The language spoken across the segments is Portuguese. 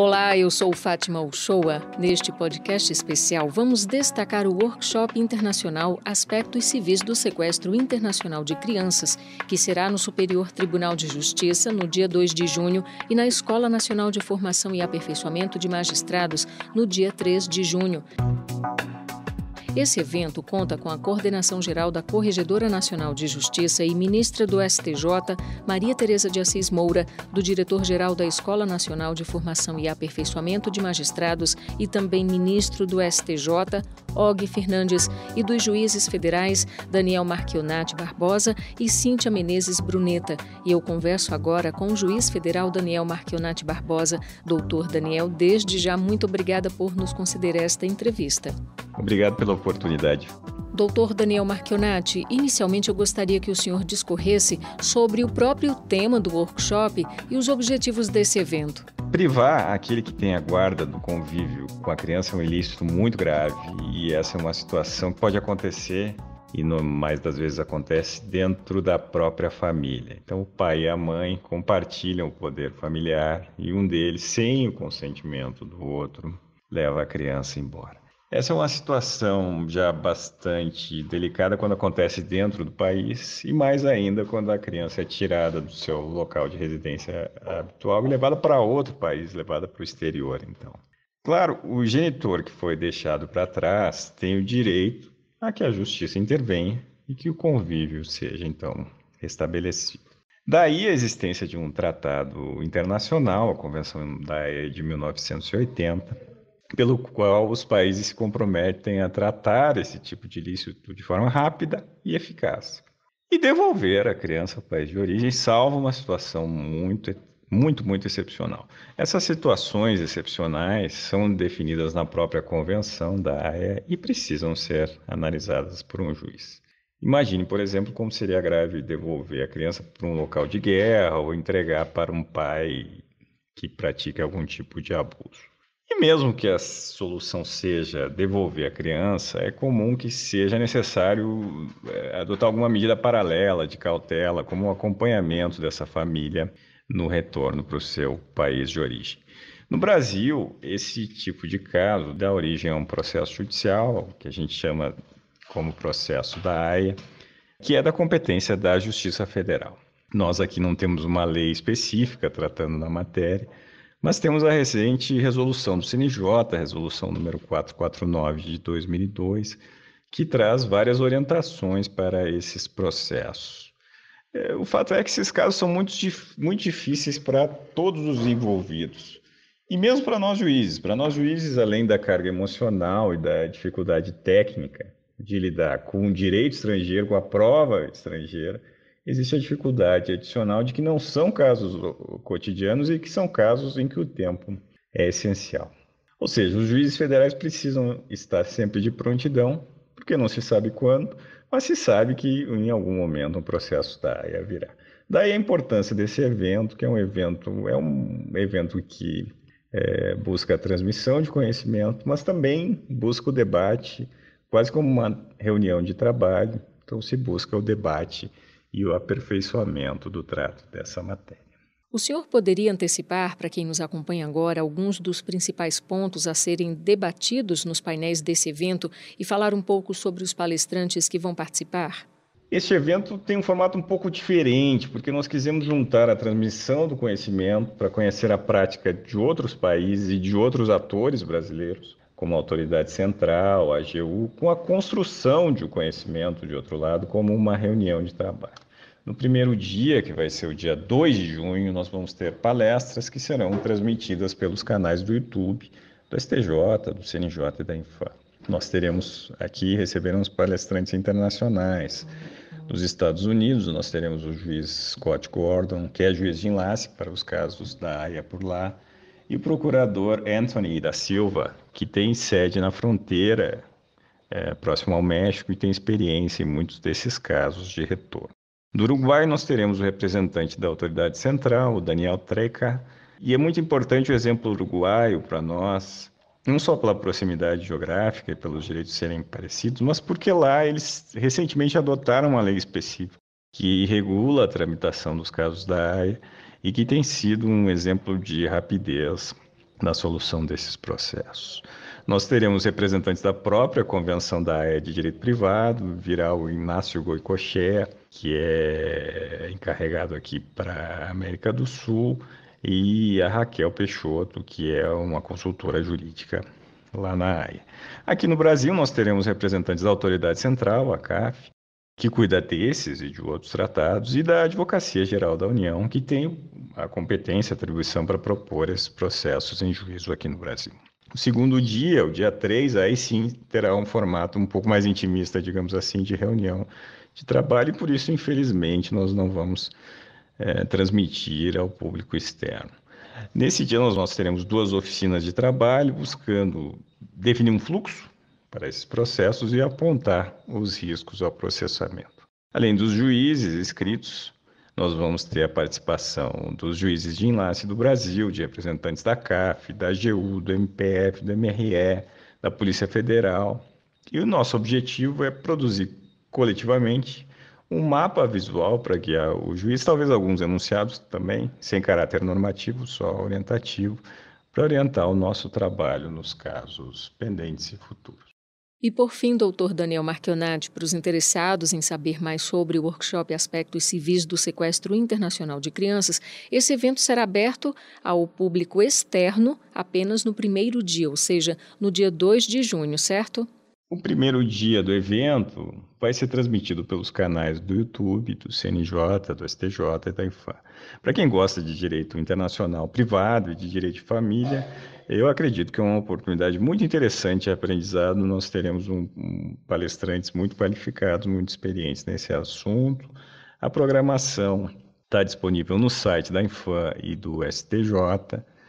Olá, eu sou Fátima Uchoa. Neste podcast especial, vamos destacar o workshop internacional Aspectos Civis do Sequestro Internacional de Crianças, que será no Superior Tribunal de Justiça no dia 2 de junho e na Escola Nacional de Formação e Aperfeiçoamento de Magistrados no dia 3 de junho. Esse evento conta com a coordenação geral da Corregedora Nacional de Justiça e ministra do STJ, Maria Tereza de Assis Moura, do diretor-geral da Escola Nacional de Formação e Aperfeiçoamento de Magistrados e também ministro do STJ, Og Fernandes, e dos juízes federais Daniel Marquionati Barbosa e Cíntia Menezes Bruneta. E eu converso agora com o juiz federal Daniel Marquionati Barbosa. Doutor Daniel, desde já, muito obrigada por nos conceder esta entrevista. Obrigado pela oportunidade. Doutor Daniel Marchionati, inicialmente eu gostaria que o senhor discorresse sobre o próprio tema do workshop e os objetivos desse evento. Privar aquele que tem a guarda do convívio com a criança é um ilícito muito grave e essa é uma situação que pode acontecer e no mais das vezes acontece dentro da própria família. Então o pai e a mãe compartilham o poder familiar e um deles, sem o consentimento do outro, leva a criança embora. Essa é uma situação já bastante delicada quando acontece dentro do país e mais ainda quando a criança é tirada do seu local de residência habitual e levada para outro país, levada para o exterior, então. Claro, o genitor que foi deixado para trás tem o direito a que a justiça intervenha e que o convívio seja então restabelecido. Daí a existência de um tratado internacional, a Convenção da de 1980, pelo qual os países se comprometem a tratar esse tipo de ilícito de forma rápida e eficaz. E devolver a criança ao país de origem, salvo uma situação muito, muito, muito excepcional. Essas situações excepcionais são definidas na própria convenção da AIA e precisam ser analisadas por um juiz. Imagine, por exemplo, como seria grave devolver a criança para um local de guerra ou entregar para um pai que pratica algum tipo de abuso. E mesmo que a solução seja devolver a criança, é comum que seja necessário eh, adotar alguma medida paralela de cautela, como o um acompanhamento dessa família no retorno para o seu país de origem. No Brasil, esse tipo de caso dá origem a um processo judicial, que a gente chama como processo da AIA, que é da competência da Justiça Federal. Nós aqui não temos uma lei específica tratando da matéria, mas temos a recente resolução do CNJ, a resolução número 449 de 2002, que traz várias orientações para esses processos. É, o fato é que esses casos são muito, muito difíceis para todos os envolvidos. E mesmo para nós juízes. Para nós juízes, além da carga emocional e da dificuldade técnica de lidar com o direito estrangeiro, com a prova estrangeira, existe a dificuldade adicional de que não são casos cotidianos e que são casos em que o tempo é essencial. Ou seja, os juízes federais precisam estar sempre de prontidão, porque não se sabe quando, mas se sabe que em algum momento um processo aí a virar. Daí a importância desse evento, que é um evento, é um evento que é, busca a transmissão de conhecimento, mas também busca o debate, quase como uma reunião de trabalho. Então se busca o debate e o aperfeiçoamento do trato dessa matéria. O senhor poderia antecipar para quem nos acompanha agora alguns dos principais pontos a serem debatidos nos painéis desse evento e falar um pouco sobre os palestrantes que vão participar? Este evento tem um formato um pouco diferente, porque nós quisemos juntar a transmissão do conhecimento para conhecer a prática de outros países e de outros atores brasileiros, como a Autoridade Central, a AGU, com a construção de um conhecimento, de outro lado, como uma reunião de trabalho. No primeiro dia, que vai ser o dia 2 de junho, nós vamos ter palestras que serão transmitidas pelos canais do YouTube, do STJ, do CNJ e da Infa. Nós teremos aqui, receberemos palestrantes internacionais. Dos Estados Unidos, nós teremos o juiz Scott Gordon, que é juiz de enlace para os casos da área por lá, e o procurador Anthony da Silva, que tem sede na fronteira é, próximo ao México e tem experiência em muitos desses casos de retorno. Do Uruguai, nós teremos o representante da autoridade central, o Daniel Treca, e é muito importante o exemplo uruguaio para nós, não só pela proximidade geográfica e pelos direitos serem parecidos, mas porque lá eles recentemente adotaram uma lei específica que regula a tramitação dos casos da AIA e que tem sido um exemplo de rapidez na solução desses processos. Nós teremos representantes da própria Convenção da AE de Direito Privado, virá o Inácio Goicochea, que é encarregado aqui para América do Sul, e a Raquel Peixoto, que é uma consultora jurídica lá na AIA. Aqui no Brasil, nós teremos representantes da Autoridade Central, a CAF, que cuida desses e de outros tratados, e da Advocacia Geral da União, que tem a competência, a atribuição para propor esses processos em juízo aqui no Brasil. O segundo dia, o dia 3, aí sim terá um formato um pouco mais intimista, digamos assim, de reunião de trabalho, e por isso, infelizmente, nós não vamos é, transmitir ao público externo. Nesse dia, nós, nós teremos duas oficinas de trabalho, buscando definir um fluxo para esses processos e apontar os riscos ao processamento. Além dos juízes escritos, nós vamos ter a participação dos juízes de enlace do Brasil, de representantes da CAF, da AGU, do MPF, do MRE, da Polícia Federal. E o nosso objetivo é produzir coletivamente um mapa visual para guiar o juiz, talvez alguns enunciados também, sem caráter normativo, só orientativo, para orientar o nosso trabalho nos casos pendentes e futuros. E por fim, doutor Daniel Marchionati, para os interessados em saber mais sobre o workshop Aspectos Civis do Sequestro Internacional de Crianças, esse evento será aberto ao público externo apenas no primeiro dia, ou seja, no dia 2 de junho, certo? O primeiro dia do evento vai ser transmitido pelos canais do YouTube, do CNJ, do STJ e da IFAM. Para quem gosta de direito internacional privado e de direito de família, eu acredito que é uma oportunidade muito interessante de aprendizado. Nós teremos um, um, palestrantes muito qualificados, muito experientes nesse assunto. A programação está disponível no site da IFAM e do STJ.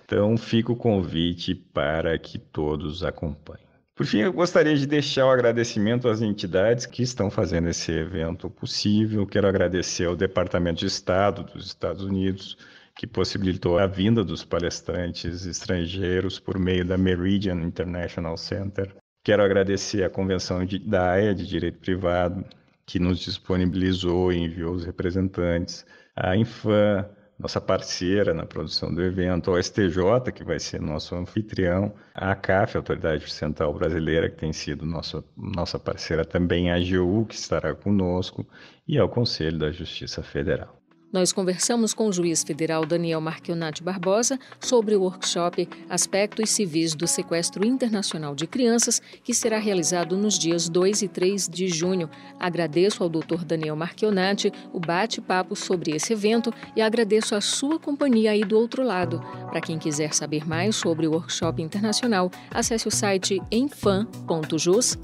Então, fica o convite para que todos acompanhem. Por fim, eu gostaria de deixar o agradecimento às entidades que estão fazendo esse evento possível. Quero agradecer ao Departamento de Estado dos Estados Unidos, que possibilitou a vinda dos palestrantes estrangeiros por meio da Meridian International Center. Quero agradecer à Convenção de, da AIA de Direito Privado, que nos disponibilizou e enviou os representantes, à Infam, nossa parceira na produção do evento, o STJ, que vai ser nosso anfitrião, a CAF, Autoridade Central Brasileira, que tem sido nosso, nossa parceira também, a AGU, que estará conosco, e ao Conselho da Justiça Federal. Nós conversamos com o juiz federal Daniel Marquionati Barbosa sobre o workshop Aspectos Civis do Sequestro Internacional de Crianças, que será realizado nos dias 2 e 3 de junho. Agradeço ao Dr. Daniel Marquionati o bate-papo sobre esse evento e agradeço a sua companhia aí do outro lado. Para quem quiser saber mais sobre o workshop internacional, acesse o site enfan.jus.br.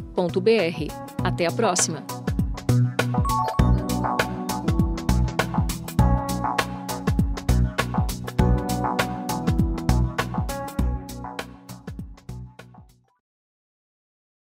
Até a próxima!